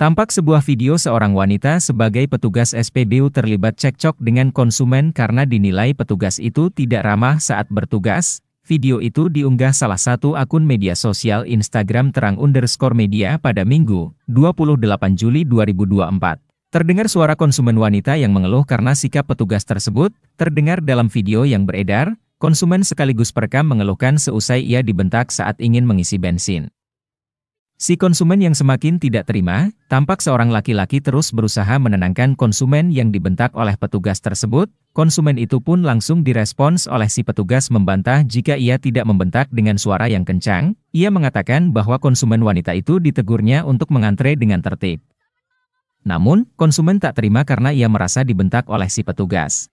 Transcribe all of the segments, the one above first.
Tampak sebuah video seorang wanita sebagai petugas SPBU terlibat cekcok dengan konsumen karena dinilai petugas itu tidak ramah saat bertugas. Video itu diunggah salah satu akun media sosial Instagram Terang Underscore Media pada Minggu, 28 Juli 2024. Terdengar suara konsumen wanita yang mengeluh karena sikap petugas tersebut, terdengar dalam video yang beredar, konsumen sekaligus perekam mengeluhkan seusai ia dibentak saat ingin mengisi bensin. Si konsumen yang semakin tidak terima, tampak seorang laki-laki terus berusaha menenangkan konsumen yang dibentak oleh petugas tersebut. Konsumen itu pun langsung direspons oleh si petugas membantah jika ia tidak membentak dengan suara yang kencang. Ia mengatakan bahwa konsumen wanita itu ditegurnya untuk mengantre dengan tertib. Namun, konsumen tak terima karena ia merasa dibentak oleh si petugas.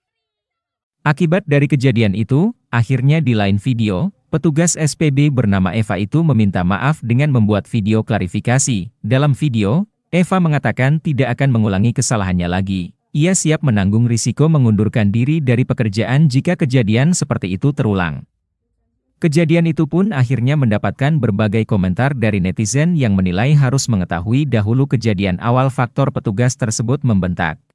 Akibat dari kejadian itu, akhirnya di lain video, Petugas SPB bernama Eva itu meminta maaf dengan membuat video klarifikasi. Dalam video, Eva mengatakan tidak akan mengulangi kesalahannya lagi. Ia siap menanggung risiko mengundurkan diri dari pekerjaan jika kejadian seperti itu terulang. Kejadian itu pun akhirnya mendapatkan berbagai komentar dari netizen yang menilai harus mengetahui dahulu kejadian awal faktor petugas tersebut membentak.